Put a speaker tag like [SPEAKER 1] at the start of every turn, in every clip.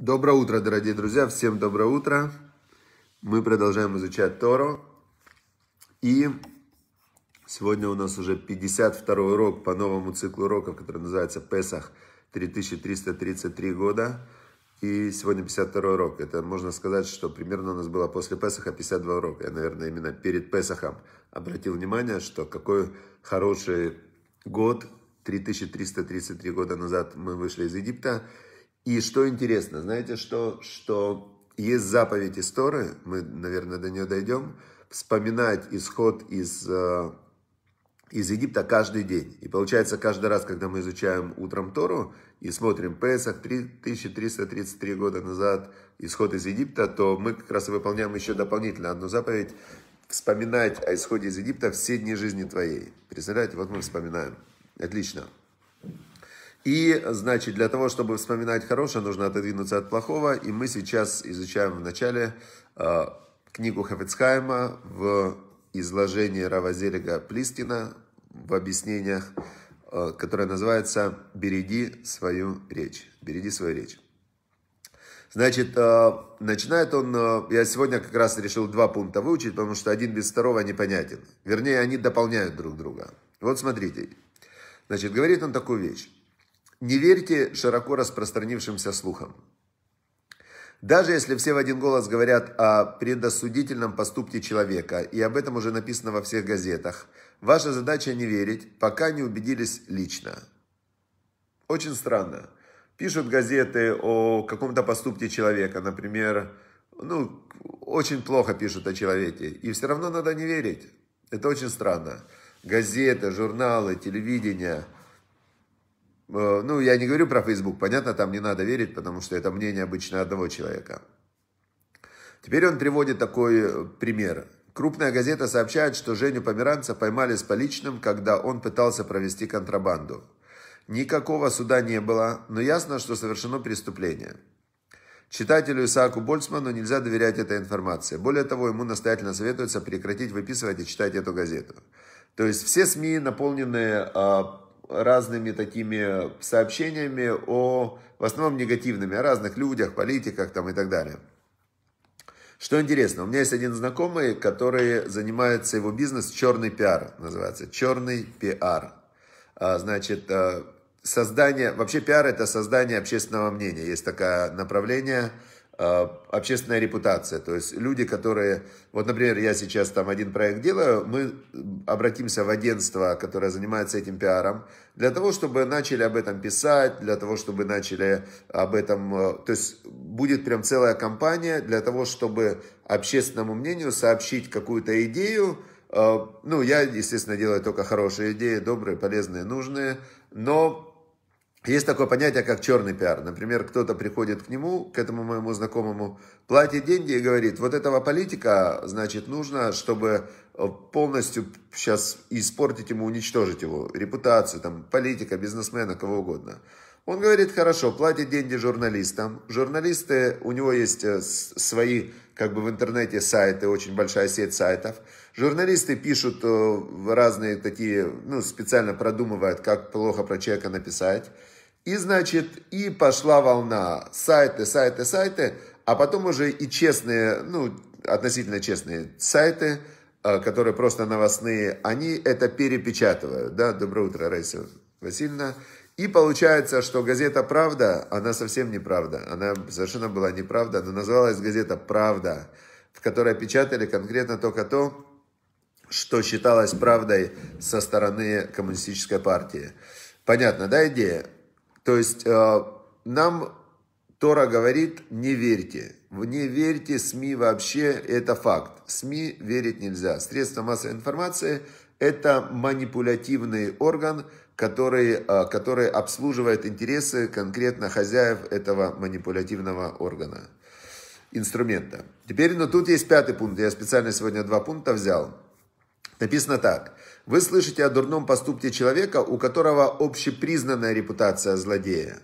[SPEAKER 1] Доброе утро, дорогие друзья! Всем доброе утро! Мы продолжаем изучать Тору. И сегодня у нас уже 52 урок по новому циклу уроков, который называется «Песах 3333 года». И сегодня 52 урок. Это можно сказать, что примерно у нас было после Песаха 52 урока. Я, наверное, именно перед Песахом обратил внимание, что какой хороший год 3333 года назад мы вышли из Египта – и что интересно, знаете, что, что есть заповедь истории, мы, наверное, до нее дойдем, вспоминать исход из, э, из Египта каждый день. И получается, каждый раз, когда мы изучаем утром Тору и смотрим Песах 3333 года назад, исход из Египта, то мы как раз и выполняем еще дополнительно одну заповедь, вспоминать о исходе из Египта все дни жизни твоей. Представляете, вот мы вспоминаем. Отлично. И, значит, для того, чтобы вспоминать хорошее, нужно отодвинуться от плохого. И мы сейчас изучаем в начале э, книгу Хафицхайма в изложении Равазелига Плистина в объяснениях, э, которая называется «Береги свою речь». «Береги свою речь». Значит, э, начинает он, э, я сегодня как раз решил два пункта выучить, потому что один без второго непонятен. Вернее, они дополняют друг друга. Вот смотрите. Значит, говорит он такую вещь. Не верьте широко распространившимся слухам. Даже если все в один голос говорят о предосудительном поступке человека, и об этом уже написано во всех газетах, ваша задача не верить, пока не убедились лично. Очень странно. Пишут газеты о каком-то поступке человека, например, ну, очень плохо пишут о человеке, и все равно надо не верить. Это очень странно. Газеты, журналы, телевидение – Э, ну, я не говорю про Facebook, понятно, там не надо верить, потому что это мнение обычно одного человека. Теперь он приводит такой э, пример. Крупная газета сообщает, что Женю Померанца поймали с поличным, когда он пытался провести контрабанду. Никакого суда не было, но ясно, что совершено преступление. Читателю Исааку Больцману нельзя доверять этой информации. Более того, ему настоятельно советуется прекратить выписывать и читать эту газету. То есть все СМИ, наполненные а, разными такими сообщениями о, в основном негативными, о разных людях, политиках там и так далее. Что интересно, у меня есть один знакомый, который занимается его бизнес черный пиар, называется, черный пиар. А, значит, э, создание, вообще пиар это создание общественного мнения, есть такое направление – Э, общественная репутация. То есть люди, которые... Вот, например, я сейчас там один проект делаю, мы обратимся в агентство, которое занимается этим пиаром, для того, чтобы начали об этом писать, для того, чтобы начали об этом... Э, то есть будет прям целая кампания для того, чтобы общественному мнению сообщить какую-то идею, э, ну, я, естественно, делаю только хорошие идеи, добрые, полезные, нужные, но есть такое понятие, как черный пиар. Например, кто-то приходит к нему, к этому моему знакомому, платит деньги и говорит, вот этого политика, значит, нужно, чтобы э, полностью сейчас испортить ему, уничтожить его репутацию, там, политика, бизнесмена, кого угодно. Он говорит, хорошо, платит деньги журналистам. Журналисты, у него есть э, свои, как бы в интернете сайты, очень большая сеть сайтов. Журналисты пишут э, разные такие, ну, специально продумывают, как плохо про человека написать. И, значит, и пошла волна сайты, сайты, сайты, а потом уже и честные, ну, относительно честные сайты, э, которые просто новостные, они это перепечатывают. Да, доброе утро, Раиса Васильевна. И получается, что газета «Правда», она совсем не правда. Она совершенно была неправда. Она называлась газета «Правда», в которой печатали конкретно только то, что считалось правдой со стороны коммунистической партии. Понятно, да, идея? То есть э, нам Тора говорит, не верьте. Не верьте СМИ вообще, это факт. СМИ верить нельзя. Средства массовой информации – это манипулятивный орган, который, э, который обслуживает интересы конкретно хозяев этого манипулятивного органа, инструмента. Теперь, но ну, тут есть пятый пункт. Я специально сегодня два пункта взял. Написано так. Вы слышите о дурном поступке человека, у которого общепризнанная репутация злодея.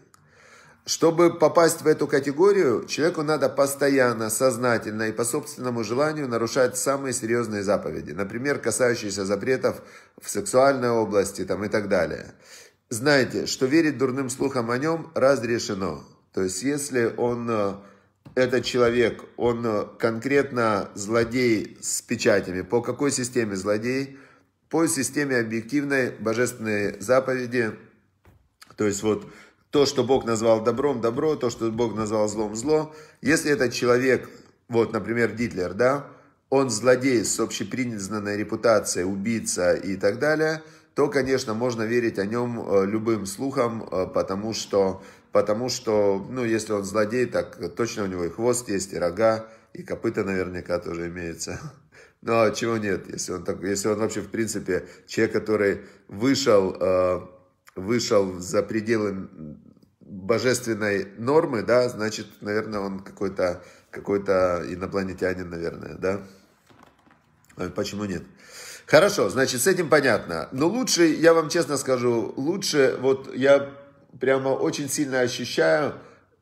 [SPEAKER 1] Чтобы попасть в эту категорию, человеку надо постоянно, сознательно и по собственному желанию нарушать самые серьезные заповеди, например, касающиеся запретов в сексуальной области там, и так далее. Знаете, что верить дурным слухам о нем разрешено. То есть, если он, э, этот человек, он э, конкретно злодей с печатями, по какой системе злодей – по системе объективной божественной заповеди. То есть вот то, что Бог назвал добром, добро, то, что Бог назвал злом, зло. Если этот человек, вот, например, Гитлер, да, он злодей с общепризнанной репутацией, убийца и так далее, то, конечно, можно верить о нем э, любым слухам, э, потому что, потому что, ну, если он злодей, так точно у него и хвост есть, и рога, и копыта наверняка тоже имеются. Ну, а чего нет, если он, так, если он вообще, в принципе, человек, который вышел, э, вышел за пределы божественной нормы, да, значит, наверное, он какой-то какой инопланетянин, наверное, да. А почему нет? Хорошо, значит, с этим понятно. Но лучше, я вам честно скажу, лучше, вот я прямо очень сильно ощущаю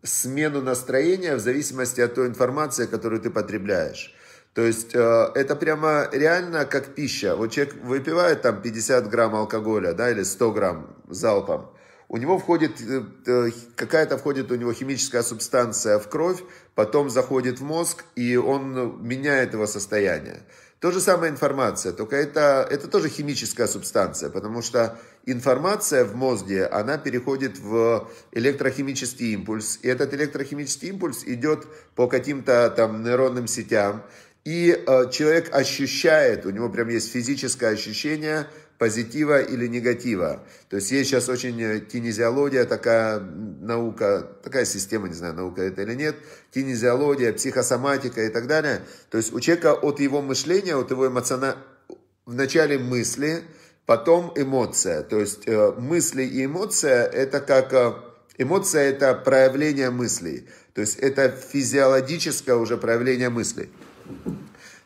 [SPEAKER 1] смену настроения в зависимости от той информации, которую ты потребляешь. То есть э, это прямо реально как пища. Вот человек выпивает там 50 грамм алкоголя, да, или 100 грамм залпом. У него входит, э, э, какая-то входит у него химическая субстанция в кровь, потом заходит в мозг, и он меняет его состояние. То же самое информация, только это, это тоже химическая субстанция, потому что информация в мозге, она переходит в электрохимический импульс, и этот электрохимический импульс идет по каким-то там нейронным сетям, и э, человек ощущает, у него прям есть физическое ощущение позитива или негатива. То есть есть сейчас очень э, кинезиология, такая наука, такая система, не знаю, наука это или нет, кинезиология, психосоматика и так далее. То есть у человека от его мышления, от его эмоциона... вначале мысли, потом эмоция. То есть э, мысли и эмоция это как... Э, эмоция это проявление мыслей. То есть это физиологическое уже проявление мыслей.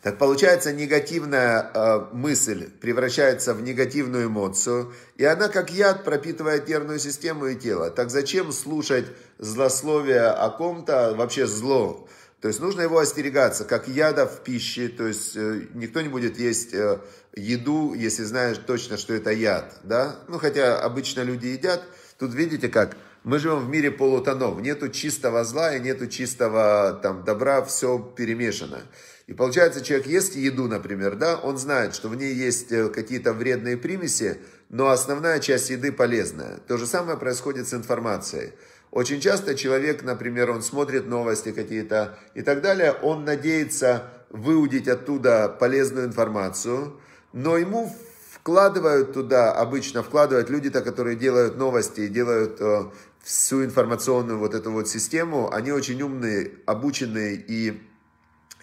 [SPEAKER 1] Так получается, негативная э, мысль превращается в негативную эмоцию, и она как яд пропитывает нервную систему и тело. Так зачем слушать злословие о ком-то, а вообще зло? То есть нужно его остерегаться, как яда в пище, то есть э, никто не будет есть э, еду, если знаешь точно, что это яд, да? Ну, хотя обычно люди едят, тут видите как мы живем в мире полутонов. Нету чистого зла и нету чистого там, добра, все перемешано. И получается, человек ест еду, например, да, он знает, что в ней есть э, какие-то вредные примеси, но основная часть еды полезная. То же самое происходит с информацией. Очень часто человек, например, он смотрит новости какие-то и так далее, он надеется выудить оттуда полезную информацию, но ему вкладывают туда, обычно вкладывают люди-то, которые делают новости, делают э, всю информационную вот эту вот систему, они очень умные, обученные и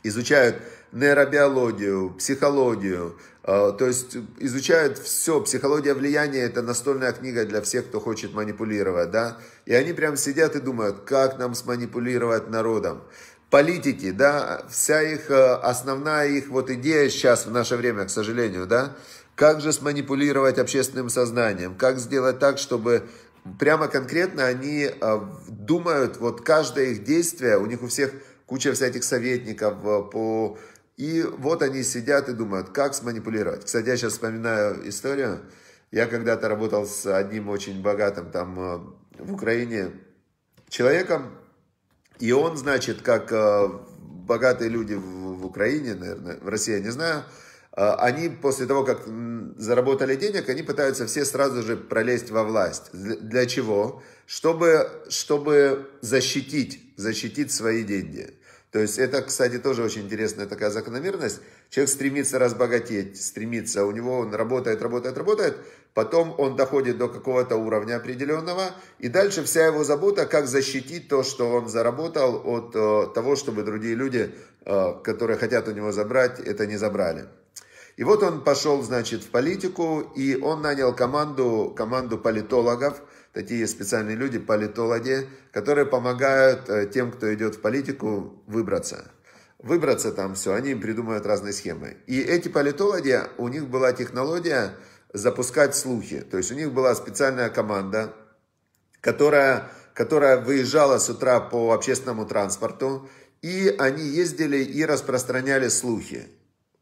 [SPEAKER 1] изучают нейробиологию, психологию, а, то есть изучают все. Психология влияния – это настольная книга для всех, кто хочет манипулировать, да. И они прям сидят и думают, как нам сманипулировать народом. Политики, да, вся их, э, основная их вот идея сейчас, в наше время, к сожалению, да, как же сманипулировать общественным сознанием, как сделать так, чтобы прямо конкретно они э, думают, вот каждое их действие, у них у всех куча всяких советников э, по... И вот они сидят и думают, как сманипулировать. Кстати, я сейчас вспоминаю историю. Я когда-то работал с одним очень богатым там э, в Украине человеком, и он, значит, как богатые люди в Украине, наверное, в России, я не знаю, а, они после того, как заработали денег, они пытаются все сразу же пролезть во власть. Для чего? Чтобы, чтобы защитить, защитить свои деньги. То есть это, кстати, тоже очень интересная такая закономерность. Человек стремится разбогатеть, стремится, у него он работает, работает, работает, потом он доходит до какого-то уровня определенного, и дальше вся его забота, как защитить то, что он заработал от э, того, чтобы другие люди, э, которые хотят у него забрать, это не забрали. И вот он пошел, значит, в политику, и он нанял команду, команду политологов, такие специальные люди, политологи, которые помогают э, тем, кто идет в политику, выбраться. Выбраться там все, они им придумывают разные схемы. И эти политологи, у них была технология запускать слухи. То есть у них была специальная команда, которая, которая выезжала с утра по общественному транспорту, и они ездили и распространяли слухи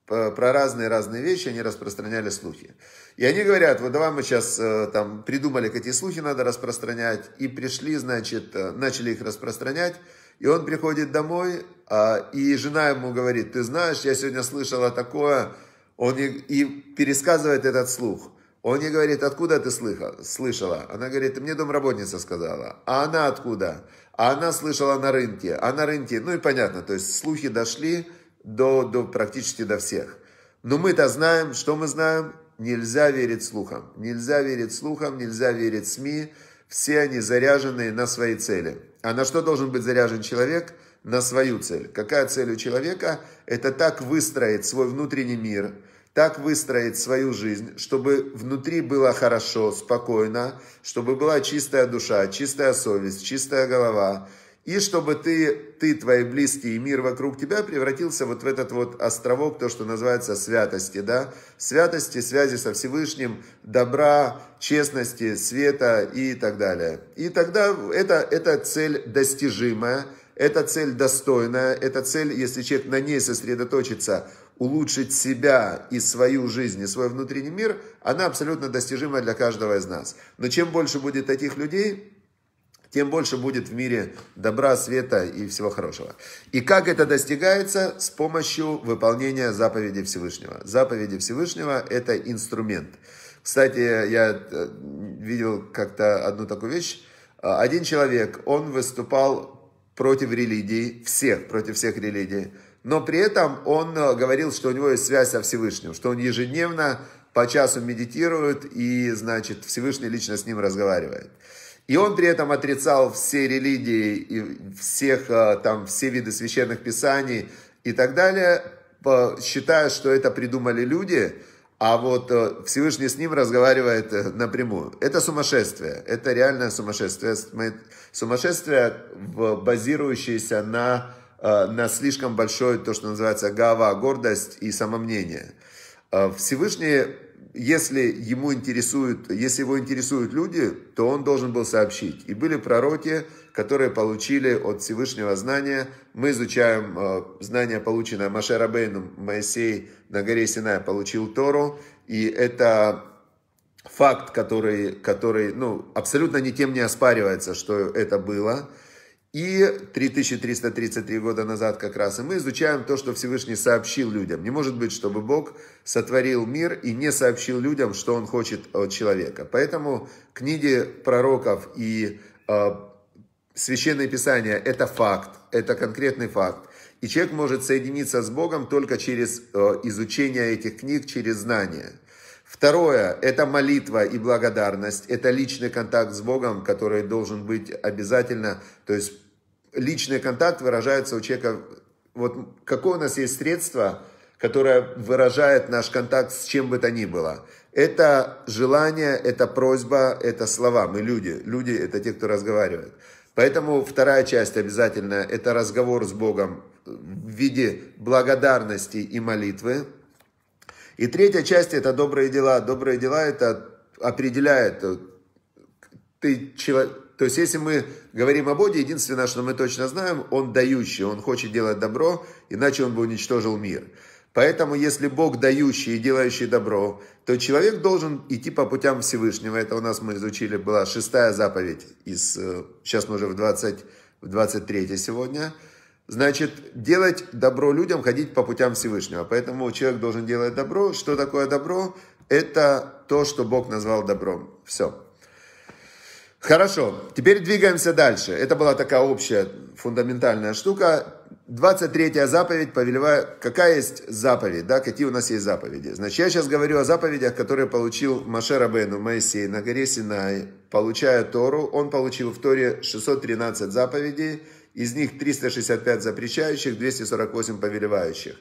[SPEAKER 1] про разные-разные вещи, они распространяли слухи. И они говорят, вот давай мы сейчас э, там придумали, какие слухи надо распространять, и пришли, значит, э, начали их распространять, и он приходит домой, а, и жена ему говорит, ты знаешь, я сегодня слышала такое, он и, и пересказывает этот слух. Он ей говорит, откуда ты слыха, слышала? Она говорит, мне домработница сказала. А она откуда? А она слышала на рынке. А на рынке, ну и понятно, то есть слухи дошли, до, до практически до всех. Но мы-то знаем, что мы знаем, нельзя верить слухам. Нельзя верить слухам, нельзя верить СМИ. Все они заряжены на свои цели. А на что должен быть заряжен человек? На свою цель. Какая цель у человека? Это так выстроить свой внутренний мир, так выстроить свою жизнь, чтобы внутри было хорошо, спокойно, чтобы была чистая душа, чистая совесть, чистая голова – и чтобы ты, ты, твои близкие и мир вокруг тебя превратился вот в этот вот островок, то, что называется святости, да, святости, связи со Всевышним, добра, честности, света и так далее. И тогда это, это цель достижимая, это цель достойная, это цель, если человек на ней сосредоточится, улучшить себя и свою жизнь, и свой внутренний мир, она абсолютно достижима для каждого из нас. Но чем больше будет таких людей, тем больше будет в мире добра, света и всего хорошего. И как это достигается? С помощью выполнения заповеди Всевышнего. Заповеди Всевышнего – это инструмент. Кстати, я э, видел как-то одну такую вещь. Э, один человек, он выступал против религии, всех, против всех религий. Но при этом он э, говорил, что у него есть связь со Всевышним, что он ежедневно по часу медитирует и, значит, Всевышний лично с ним разговаривает. И он при этом отрицал все религии, и всех, э, там, все виды священных писаний и так далее, считая, что это придумали люди, а вот э, Всевышний с ним разговаривает э, напрямую. Это сумасшествие, это реальное сумасшествие, сумасшествие, базирующееся на, на слишком большой, то, что называется, гава, гордость и самомнение. Всевышний если ему интересуют, если его интересуют люди, то он должен был сообщить. И были пророки, которые получили от Всевышнего знания. Мы изучаем э, знание, полученное Маше Моисей на горе Синай получил Тору. И это факт, который, который ну, абсолютно ни тем не оспаривается, что это было. И 3333 года назад как раз. И мы изучаем то, что Всевышний сообщил людям. Не может быть, чтобы Бог сотворил мир и не сообщил людям, что Он хочет от человека. Поэтому книги пророков и э, священное писание – это факт, это конкретный факт. И человек может соединиться с Богом только через э, изучение этих книг, через знание. Второе – это молитва и благодарность. Это личный контакт с Богом, который должен быть обязательно. То есть личный контакт выражается у человека, вот какое у нас есть средство, которое выражает наш контакт с чем бы то ни было. Это желание, это просьба, это слова. Мы люди. Люди – это те, кто разговаривает. Поэтому вторая часть обязательно – это разговор с Богом в виде благодарности и молитвы. И третья часть – это добрые дела. Добрые дела – это определяет, э, ты человек, то есть, если мы говорим о Боге, единственное, что мы точно знаем, он дающий, он хочет делать добро, иначе он бы уничтожил мир. Поэтому, если Бог дающий и делающий добро, то человек должен идти по путям Всевышнего. Это у нас мы изучили, была шестая заповедь. Из, э, сейчас мы уже в, 20, в 23 сегодня. Значит, делать добро людям, ходить по путям Всевышнего. Поэтому человек должен делать добро. Что такое добро? Это то, что Бог назвал добром. Все. Хорошо, теперь двигаемся дальше. Это была такая общая фундаментальная штука. 23 заповедь повелевает, какая есть заповедь, да, какие у нас есть заповеди. Значит, я сейчас говорю о заповедях, которые получил Маше Рабейну Моисей на горе Синай, получая Тору. Он получил в Торе 613 заповедей, из них 365 запрещающих, 248 повелевающих.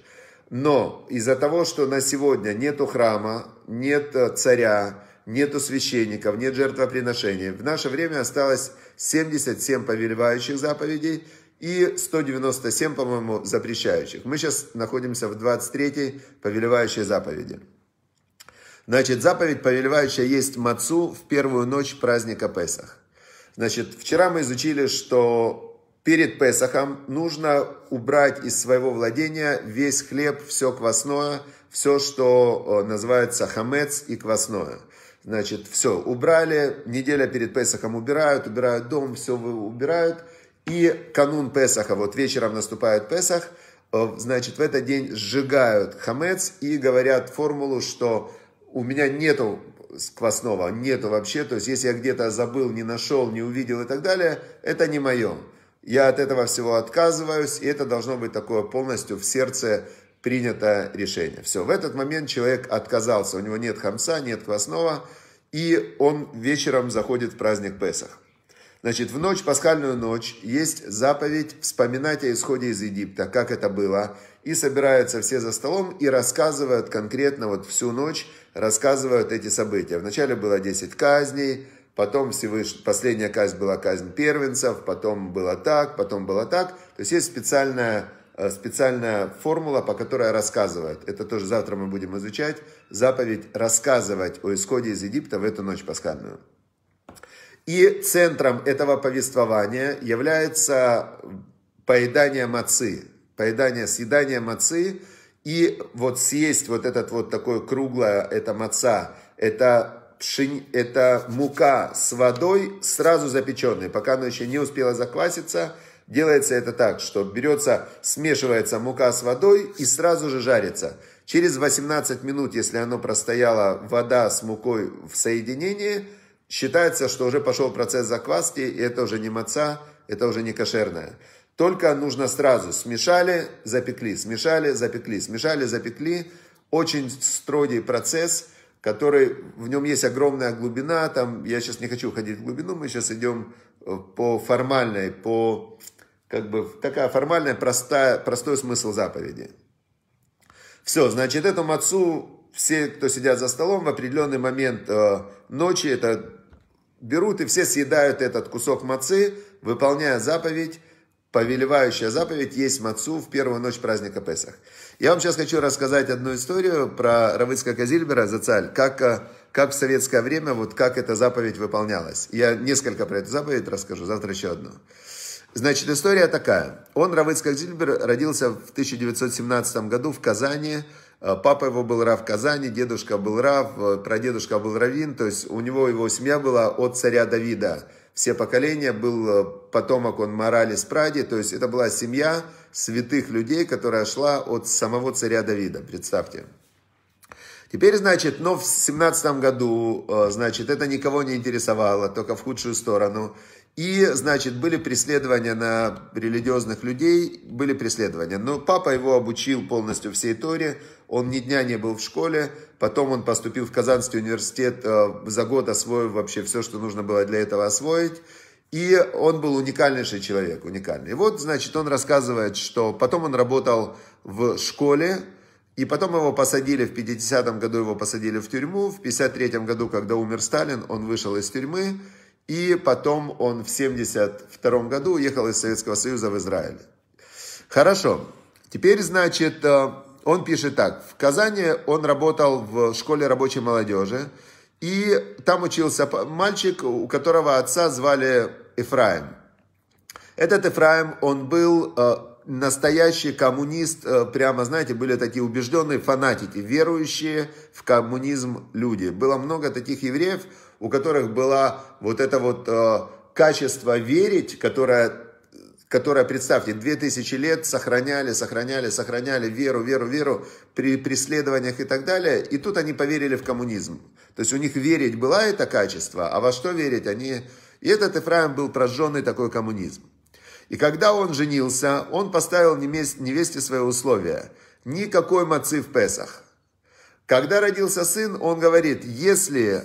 [SPEAKER 1] Но из-за того, что на сегодня нет храма, нет э, царя, нету священников, нет жертвоприношений. В наше время осталось 77 повелевающих заповедей и 197, по-моему, запрещающих. Мы сейчас находимся в 23-й повелевающей заповеди. Значит, заповедь повелевающая есть мацу в первую ночь праздника Песах. Значит, вчера мы изучили, что перед Песахом нужно убрать из своего владения весь хлеб, все квасное, все, что э, называется хамец и квасное – Значит, все, убрали, неделя перед Песохом убирают, убирают дом, все убирают. И канун Песоха, вот вечером наступает Песах, э, значит, в этот день сжигают хамец и говорят формулу, что у меня нету квасного, нету вообще, то есть если я где-то забыл, не нашел, не увидел и так далее, это не мое. Я от этого всего отказываюсь, и это должно быть такое полностью в сердце принято решение. Все, в этот момент человек отказался, у него нет хамса, нет квасного, и он вечером заходит в праздник Песах. Значит, в ночь, пасхальную ночь, есть заповедь вспоминать о исходе из Египта, как это было. И собираются все за столом и рассказывают конкретно вот всю ночь, рассказывают эти события. Вначале было 10 казней, потом Всевышний, последняя казнь была казнь первенцев, потом было так, потом было так. То есть есть специальная Э, специальная формула, по которой рассказывают. Это тоже завтра мы будем изучать. Заповедь рассказывать о исходе из Египта в эту ночь пасхальную. И центром этого повествования является поедание мацы, поедание, съедание мацы, и вот съесть вот этот вот такой круглое, это маца, это пшень, это мука с водой, сразу запеченная, пока она еще не успела закваситься, Делается это так, что берется, смешивается мука с водой и сразу же жарится. Через 18 минут, если оно простояло вода с мукой в соединении, считается, что уже пошел процесс закваски, и это уже не маца, это уже не кошерное. Только нужно сразу смешали, запекли, смешали, запекли, смешали, запекли. Очень строгий процесс, который, в нем есть огромная глубина, там, я сейчас не хочу ходить в глубину, мы сейчас идем э, по формальной, по как бы такая формальная, простая, простой смысл заповеди. Все, значит, этому отцу все, кто сидят за столом, в определенный момент э, ночи это берут и все съедают этот кусок мацы, выполняя заповедь, повелевающая заповедь есть мацу в первую ночь праздника Песах. Я вам сейчас хочу рассказать одну историю про Равыцкого Казильбера, Зацаль, как, э, как в советское время, вот как эта заповедь выполнялась. Я несколько про эту заповедь расскажу, завтра еще одну. Значит, история такая. Он, Равыцкак Зильбер, родился в 1917 году в Казани. Э, папа его был Рав в Казани, дедушка был Рав, э, прадедушка был Равин. То есть у него его семья была от царя Давида. Все поколения был э, потомок он Морали Спради. То есть это была семья святых людей, которая шла от самого царя Давида. Представьте. Теперь, значит, но в семнадцатом году, э, значит, это никого не интересовало, только в худшую сторону. И, значит, были преследования на религиозных людей, были преследования. Но папа его обучил полностью всей Торе, он ни дня не был в школе, потом он поступил в Казанский университет, э, за год освоил вообще все, что нужно было для этого освоить. И он был уникальнейший человек, уникальный. И вот, значит, он рассказывает, что потом он работал в школе, и потом его посадили, в 50 году его посадили в тюрьму, в 53-м году, когда умер Сталин, он вышел из тюрьмы, и потом он в 72 году уехал из Советского Союза в Израиль. Хорошо, теперь, значит, э, он пишет так. В Казани он работал в школе рабочей молодежи, и там учился мальчик, у которого отца звали Ефраим. Этот Ефраим, он был э, настоящий коммунист, э, прямо, знаете, были такие убежденные фанатики, верующие в коммунизм люди. Было много таких евреев, у которых было вот это вот э, качество верить, которое, которое, представьте, две тысячи лет сохраняли, сохраняли, сохраняли веру, веру, веру при преследованиях и так далее. И тут они поверили в коммунизм. То есть у них верить было это качество, а во что верить они... И этот Ефраим был прожженный такой коммунизм. И когда он женился, он поставил невесте свои условия. Никакой мацы в Песах. Когда родился сын, он говорит, если,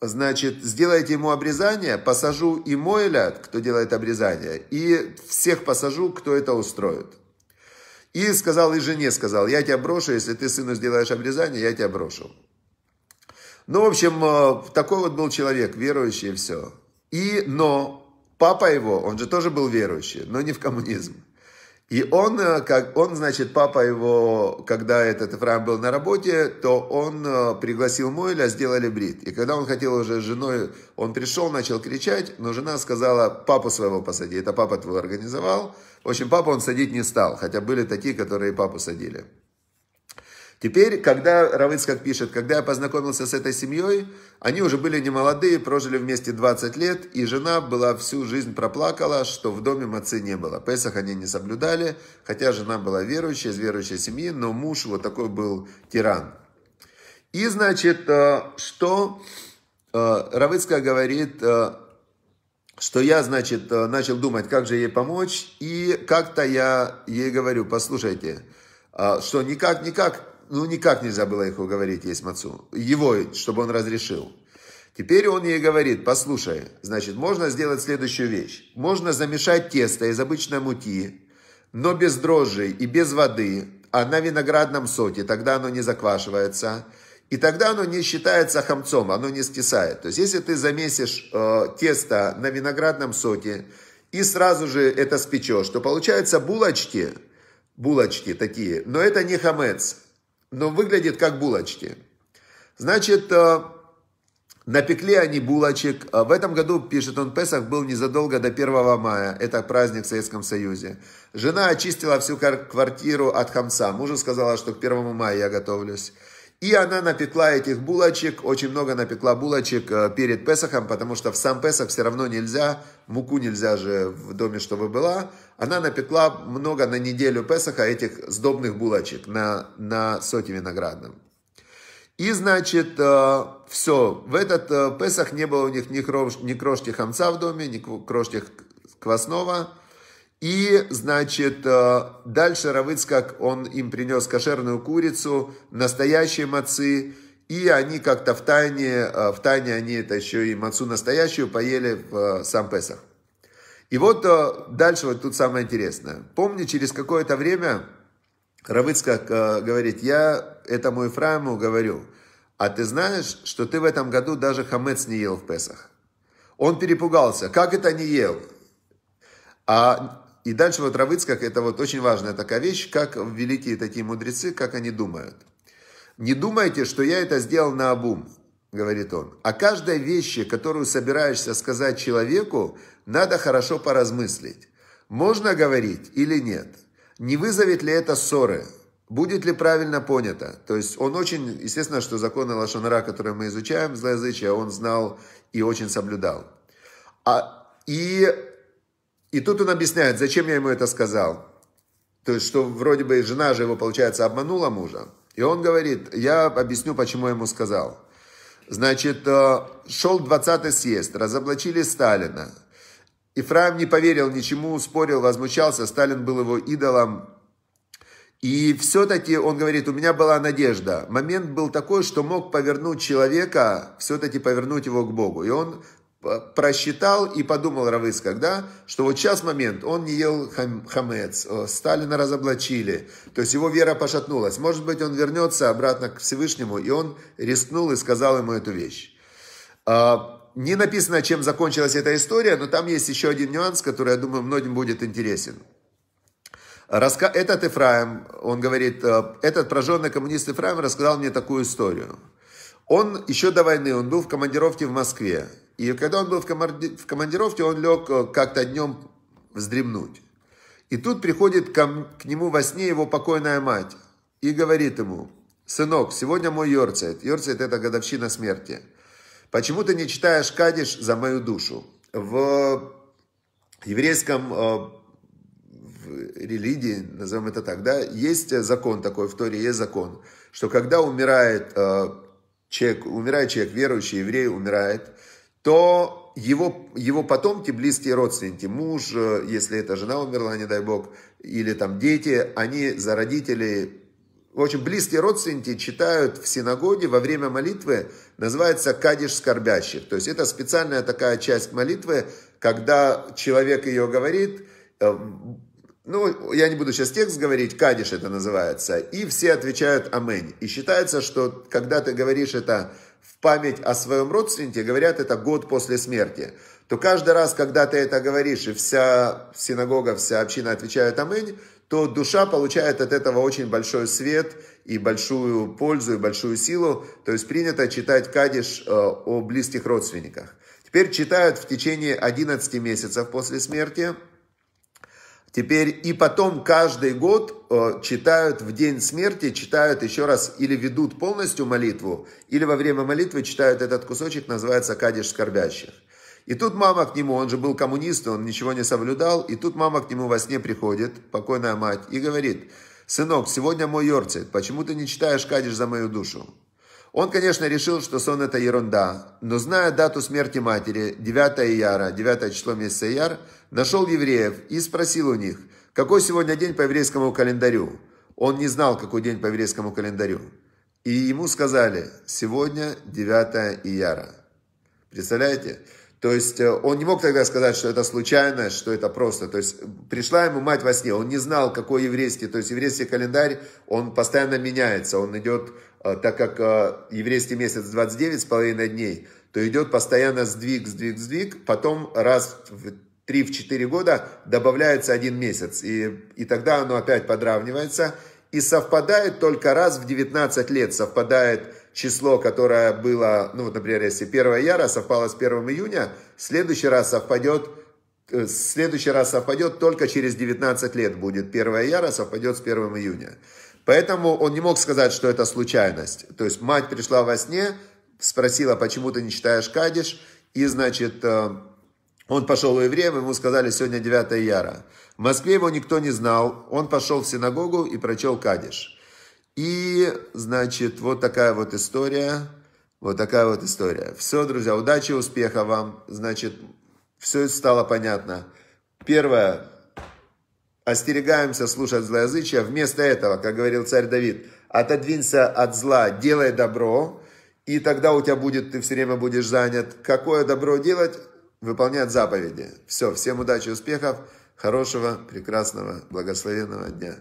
[SPEAKER 1] значит, сделаете ему обрезание, посажу и Моэля, кто делает обрезание, и всех посажу, кто это устроит. И сказал, и жене сказал, я тебя брошу, если ты сыну сделаешь обрезание, я тебя брошу. Ну, в общем, э, такой вот был человек, верующий и все. И, но папа его, он же тоже был верующий, но не в коммунизм. И он, э, как, он, значит, папа его, когда этот Ифраим был на работе, то он э, пригласил Мойля, сделали брит. И когда он хотел уже с женой, он пришел, начал кричать, но жена сказала, папу своего посади. Это папа твой организовал. В общем, папу он садить не стал, хотя были такие, которые папу садили. Теперь, когда Равыцкак пишет, когда я познакомился с этой семьей, они уже были немолодые, прожили вместе 20 лет, и жена была всю жизнь проплакала, что в доме мацы не было. Песах они не соблюдали, хотя жена была верующая, из верующей семьи, но муж вот такой был тиран. И, значит, э, что э, Равыцкая говорит, э, что я, значит, начал думать, как же ей помочь, и как-то я ей говорю, послушайте, что никак-никак, ну, никак нельзя было их уговорить есть мацу. Его, чтобы он разрешил. Теперь он ей говорит, послушай, значит, можно сделать следующую вещь. Можно замешать тесто из обычной муки, но без дрожжей и без воды, а на виноградном соке, тогда оно не заквашивается. И тогда оно не считается хамцом, оно не стесает. То есть, если ты замесишь э, тесто на виноградном соке и сразу же это спечешь, то получается булочки, булочки такие, но это не хамец но выглядит как булочки. Значит, э, напекли они булочек. Э, в этом году, пишет он, Песах был незадолго до 1 мая. Это праздник в Советском Союзе. Жена очистила всю квартиру от хамса. Мужу сказала, что к 1 мая я готовлюсь. И она напекла этих булочек, очень много напекла булочек э, перед Песохом, потому что в сам Песах все равно нельзя, муку нельзя же в доме, чтобы была. Она напекла много на неделю Песоха этих сдобных булочек на, на соте виноградном. И, значит, э, все. В этот э, Песах не было у них ни, крош, ни крошки хамца в доме, ни крошки квасного. И, значит, э, дальше Равыцкак, он им принес кошерную курицу, настоящие мацы, и они как-то в тайне, э, в тайне они это еще и мацу настоящую поели в э, сам Песах. И вот дальше вот тут самое интересное. Помню, через какое-то время Равыцкак говорит, я этому Ефраиму говорю, а ты знаешь, что ты в этом году даже хамец не ел в Песах? Он перепугался, как это не ел? А и дальше вот Равыцкак, это вот очень важная такая вещь, как великие такие мудрецы, как они думают. «Не думайте, что я это сделал на обум, говорит он, «а каждой вещи, которую собираешься сказать человеку, надо хорошо поразмыслить. Можно говорить или нет? Не вызовет ли это ссоры? Будет ли правильно понято? То есть он очень, естественно, что законы Лошанара, которые мы изучаем, злоязычие, он знал и очень соблюдал. А, и и тут он объясняет, зачем я ему это сказал. То есть, что вроде бы жена же его, получается, обманула мужа. И он говорит, я объясню, почему я ему сказал. Значит, э, шел 20-й съезд, разоблачили Сталина. Ифраим не поверил ничему, спорил, возмущался, Сталин был его идолом. И все-таки, он говорит, у меня была надежда. Момент был такой, что мог повернуть человека, все-таки повернуть его к Богу. И он Э, просчитал и подумал Равыс, да, что вот сейчас момент, он не ел хам, хамец, э, Сталина разоблачили, то есть его вера пошатнулась. Может быть, он вернется обратно к Всевышнему, и он рискнул и сказал ему эту вещь. А, не написано, чем закончилась эта история, но там есть еще один нюанс, который, я думаю, многим будет интересен. Этот Ефраим, он говорит, э, этот прожженный коммунист Ефраим рассказал мне такую историю. Он еще до войны, он был в командировке в Москве. И когда он был в, командировке, он лег э, как-то днем вздремнуть. И тут приходит ко, к нему во сне его покойная мать и говорит ему, «Сынок, сегодня мой Йорцайт. Йорцайт – это годовщина смерти. Почему ты не читаешь Кадиш за мою душу?» В еврейском э, в религии, назовем это так, да, есть закон такой, в Торе есть закон, что когда умирает э, человек, умирает человек, верующий еврей умирает – то его, его потомки, близкие родственники, муж, э, если эта жена умерла, не дай бог, или там дети, они за родителей, общем близкие родственники читают в синагоге во время молитвы, называется «Кадиш скорбящих». То есть это специальная такая часть молитвы, когда человек ее говорит, э, ну, я не буду сейчас текст говорить, кадиш это называется, и все отвечают «Аминь». И считается, что когда ты говоришь это в память о своем родственнике, говорят это год после смерти, то каждый раз, когда ты это говоришь, и вся синагога, вся община отвечает «Аминь», то душа получает от этого очень большой свет и большую пользу, и большую силу. То есть принято читать кадиш э, о близких родственниках. Теперь читают в течение 11 месяцев после смерти – Теперь и потом каждый год э, читают в день смерти, читают еще раз или ведут полностью молитву, или во время молитвы читают этот кусочек, называется «Кадиш скорбящих». И тут мама к нему, он же был коммунист, он ничего не соблюдал, и тут мама к нему во сне приходит, покойная мать, и говорит, «Сынок, сегодня мой йорцит, почему ты не читаешь Кадиш за мою душу?» Он, конечно, решил, что сон – это ерунда, но, зная дату смерти матери, 9 Ияра, 9 число месяца Ияр, нашел евреев и спросил у них, какой сегодня день по еврейскому календарю. Он не знал, какой день по еврейскому календарю. И ему сказали, сегодня 9 Ияра. Представляете? То есть э, он не мог тогда сказать, что это случайно, что это просто. То есть пришла ему мать во сне, он не знал, какой еврейский. То есть еврейский календарь, он постоянно меняется. Он идет, э, так как э, еврейский месяц 29 с половиной дней, то идет постоянно сдвиг, сдвиг, сдвиг. Потом раз в 3-4 года добавляется один месяц. И, и тогда оно опять подравнивается. И совпадает только раз в 19 лет, совпадает число, которое было, ну вот, например, если 1 яра совпало с 1 июня, следующий раз совпадет э, следующий раз совпадет только через 19 лет будет 1 яра, совпадет с 1 июня. Поэтому он не мог сказать, что это случайность. То есть мать пришла во сне, спросила, почему ты не читаешь Кадиш, и, значит, э, он пошел у евреев, ему сказали, сегодня 9 яра. В Москве его никто не знал, он пошел в синагогу и прочел Кадиш. И, значит, вот такая вот история. Вот такая вот история. Все, друзья, удачи, успеха вам. Значит, все стало понятно. Первое. Остерегаемся слушать злоязычия. Вместо этого, как говорил царь Давид, отодвинься от зла, делай добро, и тогда у тебя будет, ты все время будешь занят. Какое добро делать? Выполнять заповеди. Все, всем удачи, успехов, хорошего, прекрасного, благословенного дня.